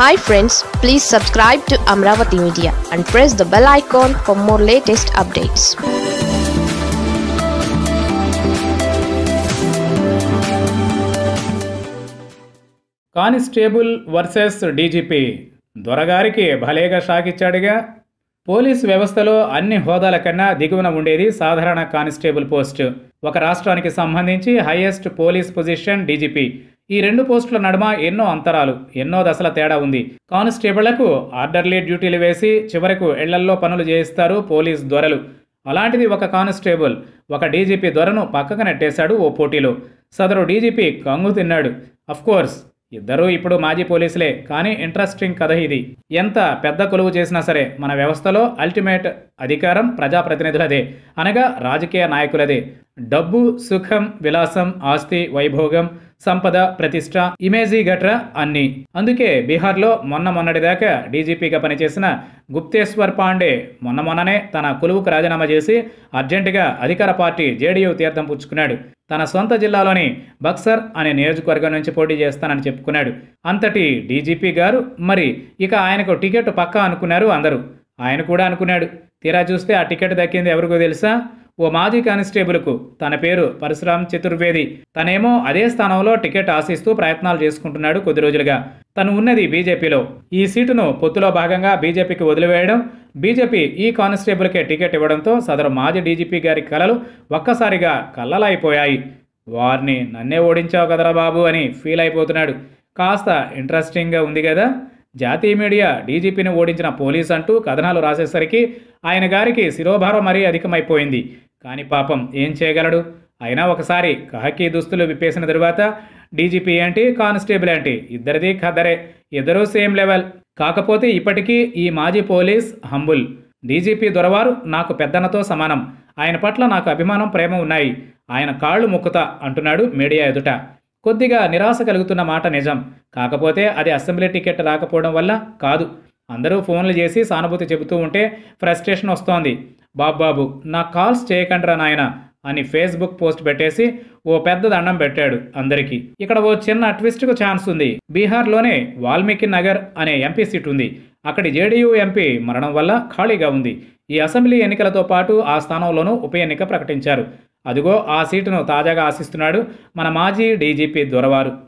hi friends please subscribe to Amaravati media and press the bell icon for more latest updates constable versus DGP దొరగారికి భలేగా shock ఇచ్చాడుగా police వ్యవస్థలో అన్ని హోదాల కన్నా దిగువన ఉండేది సాధారణ కానిస్టేబుల్ పోస్ట్ ఒక రాష్ట్రానికి సంబంధించి హైయెస్ట్ పోలీస్ పొజిషన్ డీజీపీ ఈ రెండు పోస్టుల నడుమ ఎన్నో అంతరాలు ఎన్నో దశల తేడా ఉంది కానిస్టేబుళ్లకు ఆర్డర్లీ డ్యూటీలు వేసి చివరకు ఇళ్లల్లో పనులు చేయిస్తారు పోలీస్ దొరలు అలాంటిది ఒక కానిస్టేబుల్ ఒక డీజీపీ దొరను పక్కకు నెట్టేశాడు ఓ పోటీలో సదరు డీజీపీ కంగు తిన్నాడు అఫ్కోర్స్ ఇద్దరూ ఇప్పుడు మాజీ పోలీసులే కానీ ఇంట్రెస్టింగ్ కథ ఇది ఎంత పెద్ద కొలువు చేసినా సరే మన వ్యవస్థలో అల్టిమేట్ అధికారం ప్రజాప్రతినిధులదే అనగా రాజకీయ నాయకులదే డబ్బు సుఖం విలాసం ఆస్తి వైభోగం సంపద ప్రతిష్ట ఇమేజీ గట్రా అన్ని అందుకే బీహార్లో మొన్న మొన్నటిదాకా డీజీపీగా పనిచేసిన గుప్తేశ్వర్ పాండే మొన్న మొన్ననే తన కొలువుకు రాజీనామా చేసి అర్జెంటుగా అధికార పార్టీ జేడీయూ తీర్థం పుచ్చుకున్నాడు తన సొంత జిల్లాలోని బక్సర్ అనే నియోజకవర్గం నుంచి పోటీ చేస్తానని చెప్పుకున్నాడు అంతటి డీజీపీ గారు మరి ఇక ఆయనకు టికెట్ పక్కా అనుకున్నారు అందరూ ఆయన కూడా అనుకున్నాడు తీరా చూస్తే ఆ టికెట్ దక్కింది ఎవరికో తెలుసా ఓ మాజీ కానిస్టేబుల్కు తన పేరు పరశురామ్ చతుర్వేది తనేమో అదే స్థానంలో టికెట్ ఆశిస్తూ ప్రయత్నాలు చేసుకుంటున్నాడు కొద్ది రోజులుగా తను ఉన్నది బీజేపీలో ఈ సీటును పొత్తులో భాగంగా బీజేపీకి వదిలివేయడం బీజేపీ ఈ కానిస్టేబుల్కే టికెట్ ఇవ్వడంతో సదరు మాజీ డీజీపీ గారి కలలు ఒక్కసారిగా కళ్ళలైపోయాయి వారిని నన్నే ఓడించావు కదరా బాబు అని ఫీల్ అయిపోతున్నాడు కాస్త ఇంట్రెస్టింగ్గా ఉంది కదా జాతీయ మీడియా డీజీపీని ఓడించిన పోలీస్ అంటూ కథనాలు రాసేసరికి ఆయన గారికి శిరోభారం మరీ అధికమైపోయింది కానీ పాపం ఏం చేయగలడు అయినా ఒకసారి కహకి దుస్తులు విప్పేసిన తరువాత డీజీపీ ఏంటి కానిస్టేబుల్ ఏంటి ఇద్దరిది ఖదరే ఇద్దరూ సేమ్ లెవెల్ కాకపోతే ఇప్పటికీ ఈ మాజీ పోలీస్ హంబుల్ డీజీపీ దొరవారు నాకు పెద్దనతో సమానం ఆయన పట్ల నాకు అభిమానం ప్రేమ ఉన్నాయి ఆయన కాళ్ళు మొక్కుతా అంటున్నాడు మీడియా ఎదుట కొద్దిగా నిరాశ కలుగుతున్న మాట నిజం కాకపోతే అది అసెంబ్లీ టికెట్ రాకపోవడం వల్ల కాదు అందరూ ఫోన్లు చేసి సానుభూతి చెబుతూ ఉంటే ఫ్రస్ట్రేషన్ వస్తోంది బాబాబు నా కాల్స్ చేయకండ్రా నాయన అని ఫేస్బుక్ పోస్ట్ పెట్టేసి ఓ పెద్ద దండం పెట్టాడు అందరికీ ఇక్కడ ఓ చిన్న ట్విస్ట్కు ఛాన్స్ ఉంది బీహార్లోనే వాల్మీకి నగర్ అనే ఎంపీ సీట్ ఉంది అక్కడి జేడీయూ ఎంపీ మరణం వల్ల ఖాళీగా ఉంది ఈ అసెంబ్లీ ఎన్నికలతో పాటు ఆ స్థానంలోనూ ఉప ఎన్నిక ప్రకటించారు అదిగో ఆ సీటును తాజాగా ఆశిస్తున్నాడు మన మాజీ డీజీపీ దొరవారు